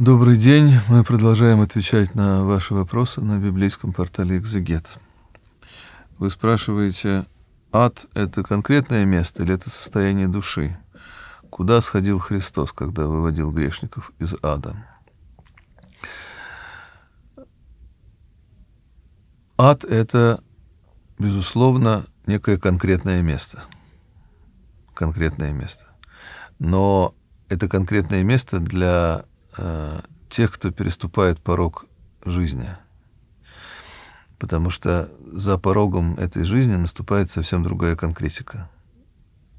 Добрый день. Мы продолжаем отвечать на ваши вопросы на библейском портале «Экзегет». Вы спрашиваете, ад — это конкретное место или это состояние души? Куда сходил Христос, когда выводил грешников из ада? Ад — это, безусловно, некое конкретное место. Конкретное место. Но это конкретное место для Э, тех, кто переступает порог жизни. Потому что за порогом этой жизни наступает совсем другая конкретика.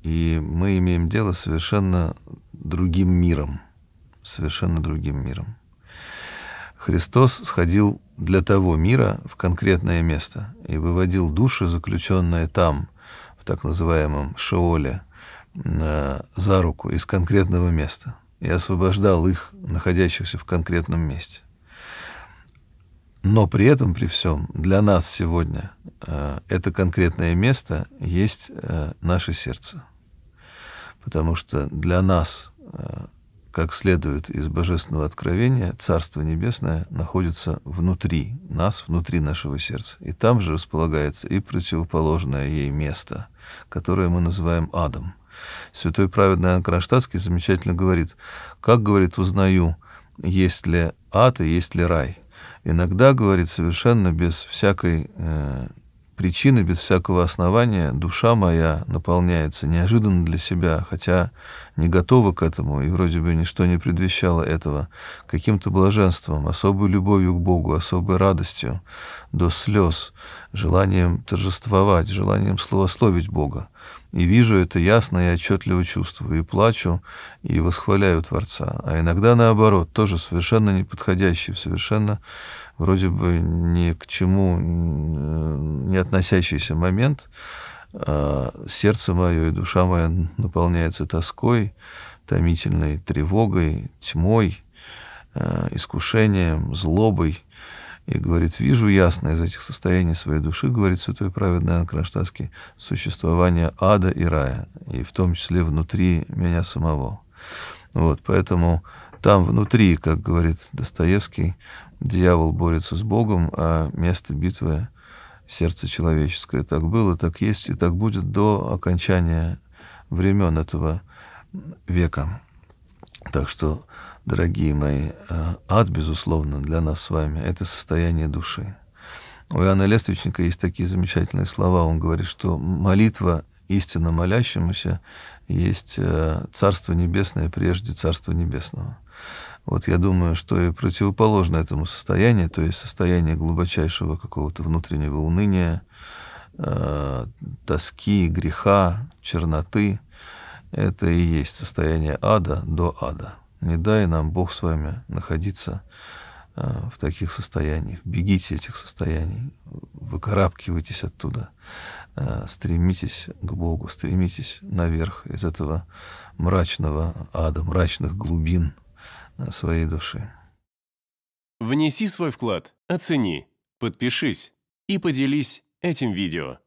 И мы имеем дело с совершенно другим миром. Совершенно другим миром. Христос сходил для того мира в конкретное место и выводил души, заключенные там, в так называемом Шеоле, э, за руку из конкретного места – и освобождал их, находящихся в конкретном месте. Но при этом, при всем, для нас сегодня э, это конкретное место есть э, наше сердце. Потому что для нас, э, как следует из Божественного Откровения, Царство Небесное находится внутри нас, внутри нашего сердца. И там же располагается и противоположное ей место – которое мы называем адом. Святой праведный Анкроштадтский замечательно говорит, как, говорит, узнаю, есть ли ад и есть ли рай. Иногда, говорит, совершенно без всякой э, причины, без всякого основания, душа моя наполняется неожиданно для себя, хотя не готова к этому, и вроде бы ничто не предвещало этого, каким-то блаженством, особой любовью к Богу, особой радостью, до слез, желанием торжествовать, желанием словословить Бога. И вижу это ясно и отчетливо чувствую, и плачу, и восхваляю Творца. А иногда наоборот, тоже совершенно неподходящий, совершенно вроде бы ни к чему э, не относящийся момент. А, сердце мое и душа моя наполняется тоской, томительной тревогой, тьмой, а, искушением, злобой. И говорит, вижу ясно из этих состояний своей души, говорит святой праведный Иоанн Кронштадтский, существование ада и рая, и в том числе внутри меня самого. Вот, поэтому там внутри, как говорит Достоевский, дьявол борется с Богом, а место битвы сердце человеческое. Так было, так есть и так будет до окончания времен этого века. Так что, дорогие мои, э, ад, безусловно, для нас с вами – это состояние души. У Иоанна Лествичника есть такие замечательные слова. Он говорит, что молитва истинно молящемуся есть э, Царство Небесное прежде Царства Небесного. Вот я думаю, что и противоположно этому состоянию, то есть состояние глубочайшего какого-то внутреннего уныния, э, тоски, греха, черноты, это и есть состояние ада до ада. Не дай нам Бог с вами находиться э, в таких состояниях. Бегите этих состояний, выкарабкивайтесь оттуда, э, стремитесь к Богу, стремитесь наверх из этого мрачного ада, мрачных глубин – своей души. Внеси свой вклад, оцени, подпишись и поделись этим видео.